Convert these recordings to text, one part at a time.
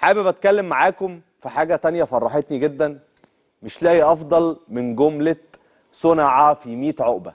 حابب اتكلم معاكم في حاجه تانية فرحتني جدا مش لاقي افضل من جمله صنع في 100 عقبه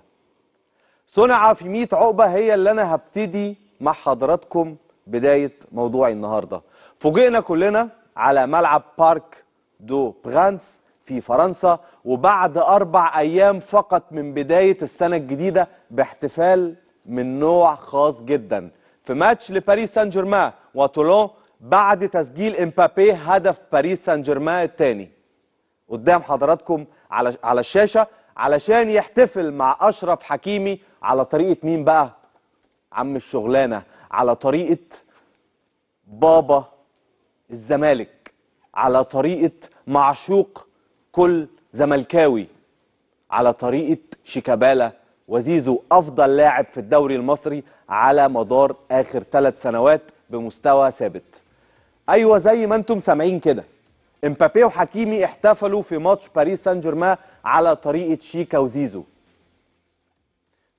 صنع في 100 عقبه هي اللي انا هبتدي مع حضراتكم بدايه موضوعي النهارده فوجئنا كلنا على ملعب بارك دو برانس في فرنسا وبعد أربع أيام فقط من بداية السنة الجديدة باحتفال من نوع خاص جدا في ماتش لباريس سان جيرمان وتولون بعد تسجيل امبابي هدف باريس سان جيرمان الثاني قدام حضراتكم على على الشاشه علشان يحتفل مع اشرف حكيمي على طريقه مين بقى عم الشغلانه على طريقه بابا الزمالك على طريقه معشوق كل زملكاوي على طريقه شيكابالا وزيزو افضل لاعب في الدوري المصري على مدار اخر ثلاث سنوات بمستوى ثابت ايوه زي ما انتم سامعين كده امبابي وحكيمي احتفلوا في ماتش باريس سان جيرمان على طريقه شيكا وزيزو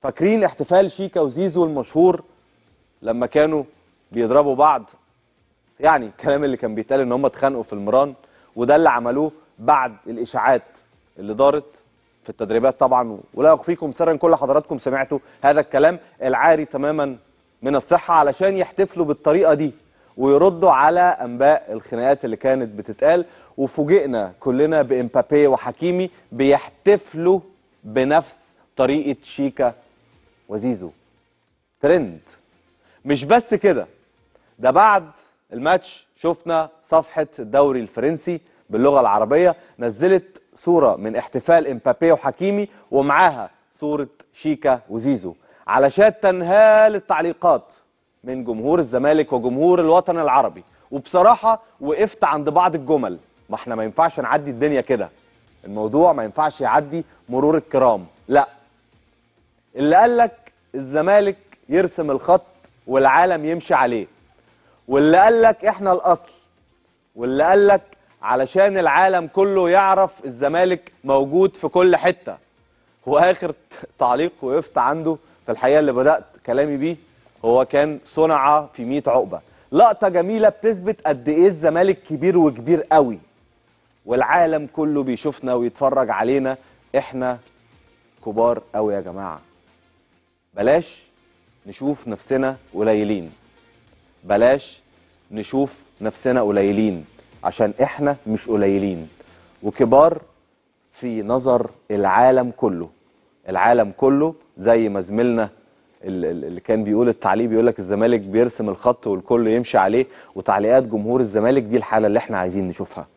فاكرين احتفال شيكا وزيزو المشهور لما كانوا بيضربوا بعض يعني الكلام اللي كان بيتقال ان هم اتخانقوا في المران وده اللي عملوه بعد الاشاعات اللي دارت في التدريبات طبعا ولا اخفيكم سرا كل حضراتكم سمعتوا هذا الكلام العاري تماما من الصحه علشان يحتفلوا بالطريقه دي ويردوا على انباء الخناقات اللي كانت بتتقال وفوجئنا كلنا بامبابي وحكيمي بيحتفلوا بنفس طريقه شيكا وزيزو ترند مش بس كده ده بعد الماتش شفنا صفحه الدوري الفرنسي باللغه العربيه نزلت صوره من احتفال امبابي وحكيمي ومعاها صوره شيكا وزيزو علشان تنهال التعليقات من جمهور الزمالك وجمهور الوطن العربي وبصراحه وقفت عند بعض الجمل ما احنا ما ينفعش نعدي الدنيا كده الموضوع ما ينفعش يعدي مرور الكرام لا اللي قال لك الزمالك يرسم الخط والعالم يمشي عليه واللي قال لك احنا الاصل واللي قال لك علشان العالم كله يعرف الزمالك موجود في كل حته واخر تعليق وقفت عنده في الحقيقه اللي بدات كلامي بيه هو كان صنع في 100 عقبه لقطه جميله بتثبت قد ايه الزمالك كبير وكبير قوي والعالم كله بيشوفنا ويتفرج علينا احنا كبار قوي يا جماعه بلاش نشوف نفسنا قليلين بلاش نشوف نفسنا قليلين عشان احنا مش قليلين وكبار في نظر العالم كله العالم كله زي ما زميلنا اللي كان بيقول التعليق بيقول لك الزمالك بيرسم الخط والكل يمشي عليه وتعليقات جمهور الزمالك دي الحاله اللي احنا عايزين نشوفها